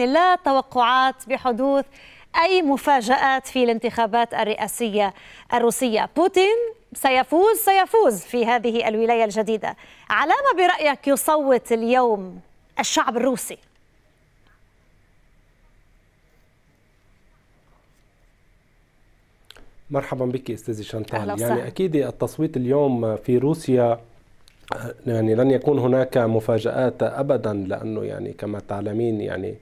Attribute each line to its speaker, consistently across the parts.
Speaker 1: لا توقعات بحدوث أي مفاجآت في الانتخابات الرئاسية الروسية بوتين سيفوز سيفوز في هذه الولاية الجديدة على ما برأيك يصوت اليوم الشعب الروسي
Speaker 2: مرحبا بك استاذي شانتال يعني اكيد التصويت اليوم في روسيا يعني لن يكون هناك مفاجآت أبدا لأنه يعني كما تعلمين يعني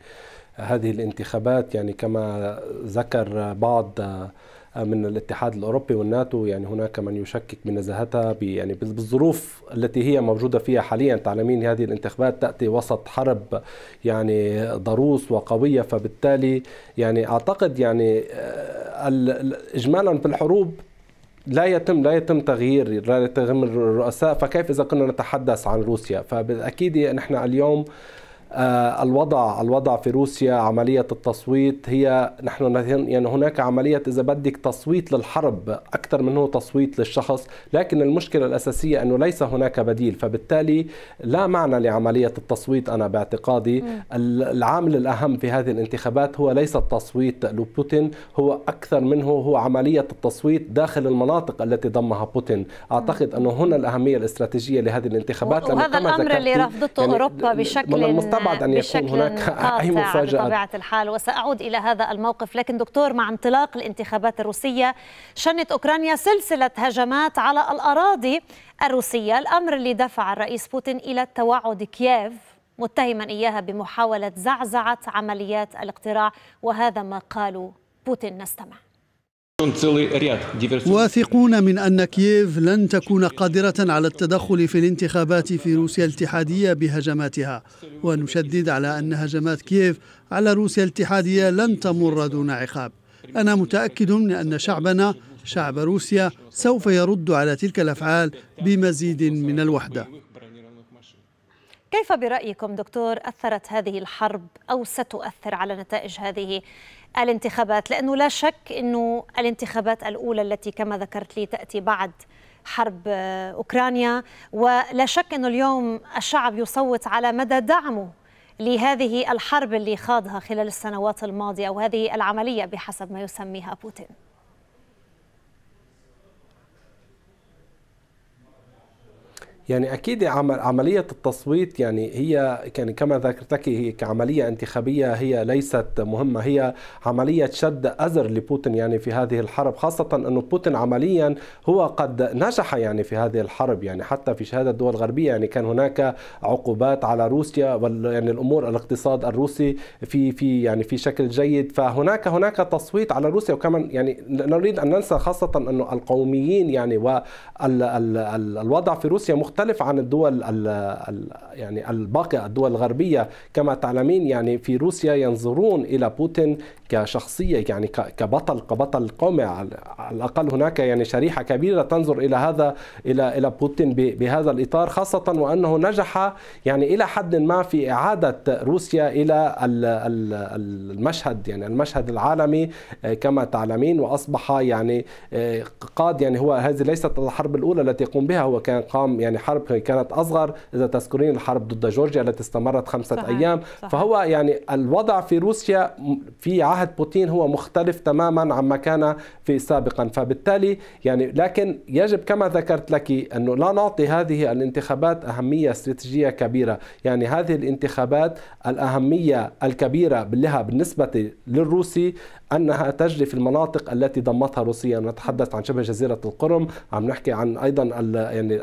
Speaker 2: هذه الانتخابات يعني كما ذكر بعض من الاتحاد الاوروبي والناتو يعني هناك من يشكك بنزاهتها يعني بالظروف التي هي موجوده فيها حاليا تعلمين هذه الانتخابات تاتي وسط حرب يعني ضروس وقويه فبالتالي يعني اعتقد يعني آه، اجمالا في الحروب لا يتم لا يتم تغيير لا يتم الرؤساء فكيف اذا كنا نتحدث عن روسيا فاكيد نحن اليوم آه، الوضع الوضع في روسيا عملية التصويت هي نحن يعني هناك عملية إذا بدك تصويت للحرب أكثر منه تصويت للشخص لكن المشكلة الأساسية أنه ليس هناك بديل فبالتالي لا معنى لعملية التصويت أنا باعتقادي العامل الأهم في هذه الانتخابات هو ليس التصويت لبوتين هو أكثر منه هو عملية التصويت داخل المناطق التي ضمها بوتين أعتقد أنه هنا الأهمية الاستراتيجية لهذه الانتخابات وهذا الأمر اللي رفضته يعني أوروبا بشكل أبعد أن يكون هناك أي مفاجأة بطبيعة
Speaker 1: الحال وسأعود إلى هذا الموقف لكن دكتور مع انطلاق الانتخابات الروسية شنت أوكرانيا سلسلة هجمات على الأراضي الروسية الأمر اللي دفع الرئيس بوتين إلى توعد كييف متهما إياها بمحاولة زعزعة عمليات الاقتراع وهذا ما قاله بوتين نستمع واثقون من أن كييف لن تكون قادرة على التدخل في الانتخابات في روسيا الاتحادية بهجماتها ونشدد على أن هجمات كييف على روسيا الاتحادية لن تمر دون عقاب أنا متأكد من أن شعبنا شعب روسيا سوف يرد على تلك الأفعال بمزيد من الوحدة كيف برأيكم دكتور أثرت هذه الحرب أو ستؤثر على نتائج هذه الانتخابات لأنه لا شك أنه الانتخابات الأولى التي كما ذكرت لي تأتي بعد حرب آه، أوكرانيا ولا شك أنه اليوم الشعب يصوت على مدى دعمه لهذه الحرب اللي خاضها خلال السنوات الماضية وهذه العملية بحسب ما يسميها بوتين
Speaker 2: يعني اكيد عمليه التصويت يعني هي يعني كما ذكرتك هي كعمليه انتخابيه هي ليست مهمه هي عمليه شد ازر لبوتين يعني في هذه الحرب خاصه انه بوتين عمليا هو قد نجح يعني في هذه الحرب يعني حتى في شهاده الدول الغربيه يعني كان هناك عقوبات على روسيا وال يعني الامور الاقتصاد الروسي في في يعني في شكل جيد فهناك هناك تصويت على روسيا وكمان يعني نريد ان ننسى خاصه انه القوميين يعني والوضع في روسيا مختلف مختلف عن الدول ال يعني الباقية الدول الغربية كما تعلمين يعني في روسيا ينظرون إلى بوتين كشخصية يعني كبطل كبطل قومي على الأقل هناك يعني شريحة كبيرة تنظر إلى هذا إلى إلى بوتين بهذا الإطار خاصة وأنه نجح يعني إلى حد ما في إعادة روسيا إلى المشهد يعني المشهد العالمي آه، كما تعلمين وأصبح يعني آه، قاد يعني هو هذه ليست الحرب الأولى التي يقوم بها هو كان قام يعني الحرب كانت أصغر إذا تذكرين الحرب ضد جورجيا التي استمرت خمسة صحيح. أيام صحيح. فهو يعني الوضع في روسيا في عهد بوتين هو مختلف تماما عما كان في سابقا فبالتالي يعني لكن يجب كما ذكرت لك أنه لا نعطي هذه الانتخابات أهمية استراتيجية كبيرة يعني هذه الانتخابات الأهمية الكبيرة لها بالنسبة للروسي انها تجري في المناطق التي ضمتها روسيا نتحدث عن شبه جزيره القرم عم نحكي عن ايضا يعني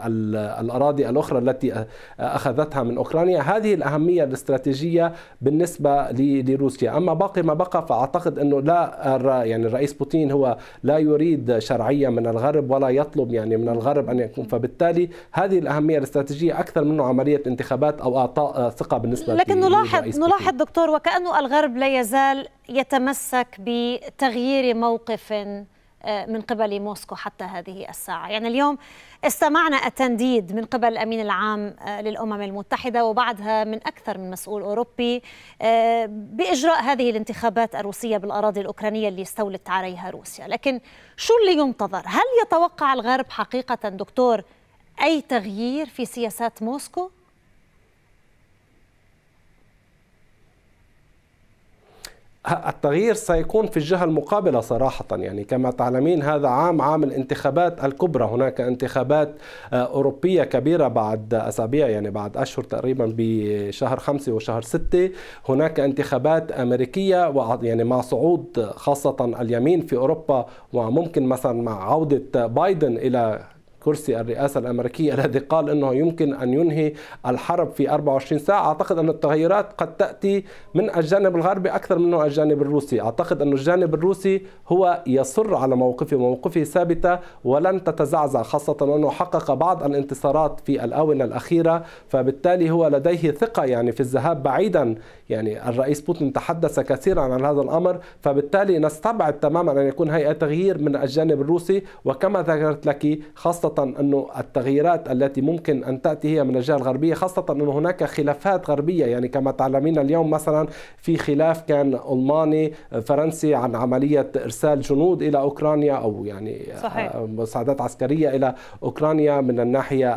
Speaker 2: الاراضي الاخرى التي اخذتها من اوكرانيا هذه الاهميه الاستراتيجيه بالنسبه لروسيا اما باقي ما بقى فاعتقد انه لا يعني الرئيس بوتين هو لا يريد شرعيه من الغرب ولا يطلب يعني من الغرب ان يكون فبالتالي هذه الاهميه الاستراتيجيه اكثر منه عمليه انتخابات او اعطاء ثقه بالنسبه لكن نلاحظ نلاحظ
Speaker 1: دكتور وكانه الغرب لا يزال يتمسك ب بتغيير موقف آه، من قبل موسكو حتى هذه الساعة يعني اليوم استمعنا التنديد من قبل الأمين العام آه، للأمم المتحدة وبعدها من أكثر من مسؤول أوروبي آه، بإجراء هذه الانتخابات الروسية بالأراضي الأوكرانية اللي استولت عليها روسيا لكن شو اللي ينتظر؟ هل يتوقع الغرب حقيقة دكتور أي تغيير في سياسات موسكو؟
Speaker 2: التغيير سيكون في الجهة المقابلة صراحة يعني كما تعلمين هذا عام عام الانتخابات الكبرى هناك انتخابات آه، أوروبية كبيرة بعد أسابيع يعني بعد أشهر تقريبا بشهر خمسة وشهر ستة هناك انتخابات أمريكية يعني مع صعود خاصة اليمين في أوروبا وممكن مثلا مع عودة بايدن إلى كرسي الرئاسة الأمريكية الذي قال أنه يمكن أن ينهي الحرب في 24 ساعة أعتقد أن التغيرات قد تأتي من الجانب الغربي أكثر منه الجانب الروسي أعتقد أن الجانب الروسي هو يصر على موقفه موقفه ثابتة ولن تتزعزع خاصة أنه حقق بعض الانتصارات في الآونة الأخيرة فبالتالي هو لديه ثقة يعني في الذهاب بعيدا يعني الرئيس بوتين تحدث كثيرا عن هذا الأمر فبالتالي نستبعد تماما أن يكون هيئة تغيير من الجانب الروسي وكما ذكرت لك خاصة خاصة أنه التغييرات التي ممكن أن تأتي هي من الجهة الغربية خاصة أنه هناك خلافات غربية يعني كما تعلمين اليوم مثلا في خلاف كان ألماني فرنسي عن عملية إرسال جنود إلى أوكرانيا أو يعني صحيح. آه، مساعدات عسكرية إلى أوكرانيا من الناحية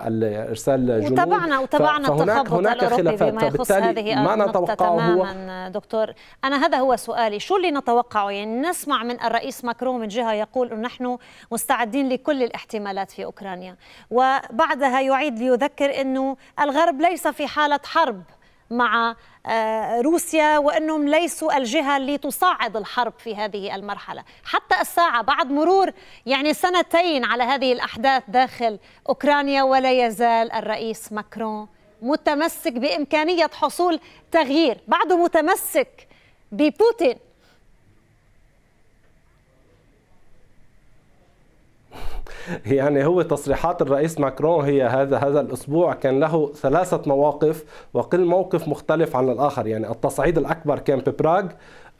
Speaker 2: إرسال جنود وتابعنا وتابعنا فهناك هناك خلافات فبالتالي ما نتوقعه هو
Speaker 1: دكتور أنا هذا هو سؤالي شو اللي نتوقعه يعني نسمع من الرئيس ماكرون من جهة يقول نحن مستعدين لكل الاحتمالات في أوكرانيا أوكرانيا وبعدها يعيد ليذكر أنه الغرب ليس في حالة حرب مع آه، روسيا وانهم ليسوا الجهه اللي تصعد الحرب في هذه المرحله، حتى الساعه بعد مرور يعني سنتين على هذه الاحداث داخل اوكرانيا ولا يزال الرئيس ماكرون متمسك بامكانيه حصول تغيير، بعده متمسك ببوتين
Speaker 2: يعني هو تصريحات الرئيس ماكرون هي هذا هذا الاسبوع كان له ثلاثه مواقف وكل موقف مختلف عن الاخر يعني التصعيد الاكبر كان ببراغ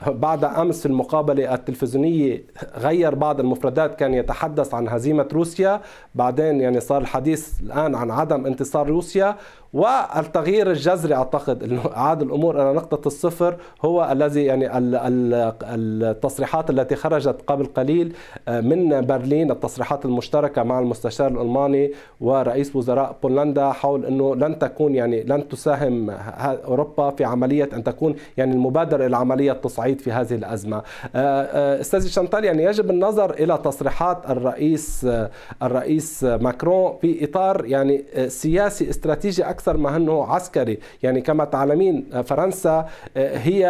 Speaker 2: بعد امس في المقابله التلفزيونيه غير بعض المفردات كان يتحدث عن هزيمه روسيا بعدين يعني صار الحديث الان عن عدم انتصار روسيا والتغيير الجذري اعتقد انه اعاد الامور الى نقطه الصفر هو الذي يعني التصريحات التي خرجت قبل قليل آه، من برلين التصريحات المشتركه مع المستشار الالماني ورئيس وزراء بولندا حول انه لن تكون يعني لن تساهم اوروبا في عمليه ان تكون يعني المبادره الى عمليه تصعيد في هذه الازمه. آه، آه، استاذ شانتال يعني يجب النظر الى تصريحات الرئيس الرئيس ماكرون في اطار يعني سياسي استراتيجي اكثر اكثر ما انه عسكري يعني كما تعلمين آه، فرنسا آه، هي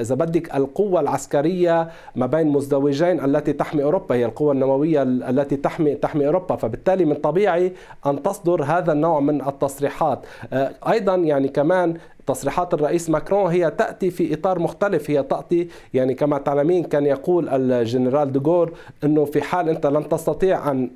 Speaker 2: اذا بدك القوه العسكريه ما بين مزدوجين التي تحمي اوروبا هي القوه النوويه التي تحمي تحمي اوروبا فبالتالي من طبيعي ان تصدر هذا النوع من التصريحات آه، ايضا يعني كمان تصريحات الرئيس ماكرون هي تأتي في إطار مختلف هي تأتي يعني كما تعلمين كان يقول الجنرال دوغور أنه في حال أنت لن تستطيع أن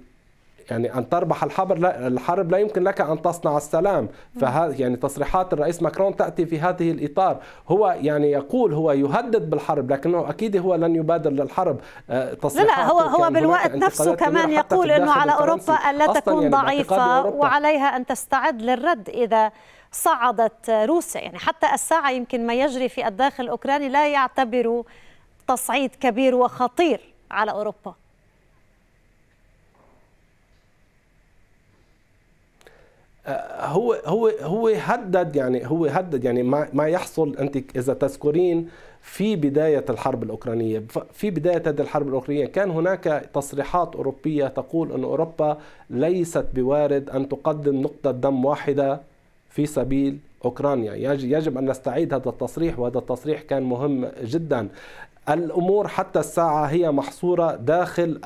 Speaker 2: يعني ان تربح الحرب لا الحرب لا يمكن لك ان تصنع السلام فهذا يعني تصريحات الرئيس ماكرون تاتي في هذه الاطار هو يعني يقول هو يهدد بالحرب لكنه اكيد هو لن يبادر للحرب آه، لا لا هو هو بالوقت نفسه كمان يقول انه على اوروبا الا تكون يعني ضعيفه وعليها
Speaker 1: ان تستعد للرد اذا صعدت روسيا يعني حتى الساعه يمكن ما يجري في الداخل الاوكراني لا يعتبر تصعيد كبير وخطير على اوروبا
Speaker 2: هو هو هو هدد يعني هو هدد يعني ما ما يحصل انت اذا تذكرين في بدايه الحرب الاوكرانيه في بدايه هذه الحرب الاوكرانيه كان هناك تصريحات اوروبيه تقول ان اوروبا ليست بوارد ان تقدم نقطه دم واحده في سبيل اوكرانيا يجب ان نستعيد هذا التصريح وهذا التصريح كان مهم جدا الأمور حتى الساعة هي محصورة داخل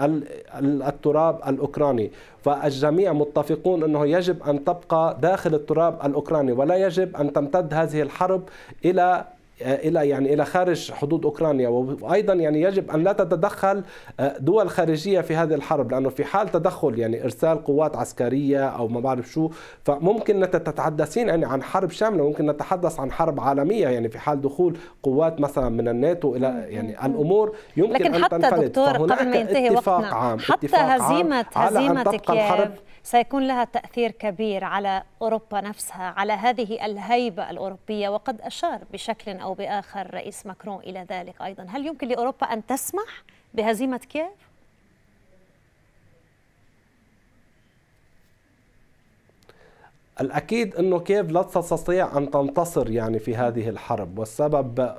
Speaker 2: التراب الأوكراني فالجميع متفقون أنه يجب أن تبقى داخل التراب الأوكراني ولا يجب أن تمتد هذه الحرب إلى آه، الى يعني الى خارج حدود اوكرانيا وايضا يعني يجب ان لا تتدخل آه، دول خارجيه في هذه الحرب لانه في حال تدخل يعني ارسال قوات عسكريه او ما بعرف شو فممكن تتحدثين يعني عن حرب شامله ممكن نتحدث عن حرب عالميه يعني في حال دخول قوات مثلا من الناتو الى يعني الامور يمكن لكن ان حتى تنفلت دكتور قبل ما ينتهي وقتنا عام حتى هزيمه عام هزيمتك الحرب
Speaker 1: سيكون لها تأثير كبير على أوروبا نفسها على هذه الهيبة الأوروبية وقد أشار بشكل أو أو بآخر رئيس ماكرون إلى ذلك أيضا هل يمكن لأوروبا أن تسمح بهزيمة كييف؟
Speaker 2: الأكيد أنه كيف لا تستطيع أن تنتصر يعني في هذه الحرب والسبب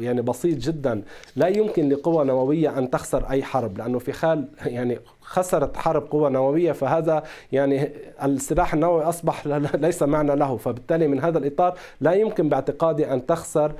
Speaker 2: يعني بسيط جدا لا يمكن لقوة نووية أن تخسر أي حرب لأنه في خال يعني خسرت حرب قوة نووية فهذا يعني السلاح النووي أصبح ليس معنى له فبالتالي من هذا الإطار لا يمكن باعتقادي أن تخسر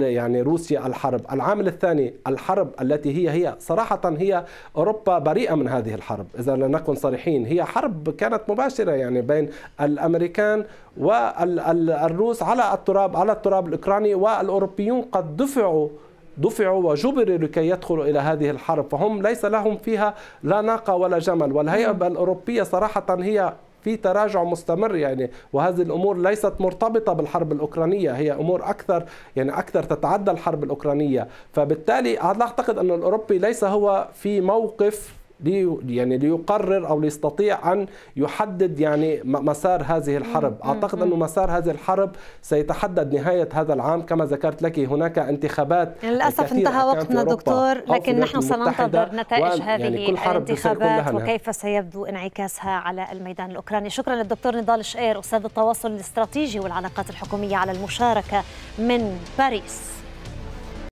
Speaker 2: يعني روسيا الحرب العامل الثاني الحرب التي هي هي صراحة هي أوروبا بريئة من هذه الحرب إذا لنكن صريحين هي حرب كانت مباشرة يعني بين الأمريكان والروس على التراب على التراب الأوكراني والأوروبيون قد دفعوا دفعوا وجبروا لكي يدخلوا إلى هذه الحرب فهم ليس لهم فيها لا ناقة ولا جمل والهيئة نعم. الأوروبية صراحة هي في تراجع مستمر يعني وهذه الامور ليست مرتبطه بالحرب الاوكرانيه هي امور اكثر يعني اكثر تتعدى الحرب الاوكرانيه فبالتالي اعتقد ان الاوروبي ليس هو في موقف لي يعني ليقرر او ليستطيع ان يحدد يعني مسار هذه الحرب، اعتقد انه مسار هذه الحرب سيتحدد نهايه هذا العام كما ذكرت لك هناك انتخابات
Speaker 1: للاسف انتهى وقتنا دكتور لكن نحن سننتظر نتائج يعني هذه يعني الانتخابات وكيف سيبدو انعكاسها على الميدان الاوكراني، شكرا للدكتور نضال شقير استاذ التواصل الاستراتيجي والعلاقات الحكوميه على المشاركه من باريس.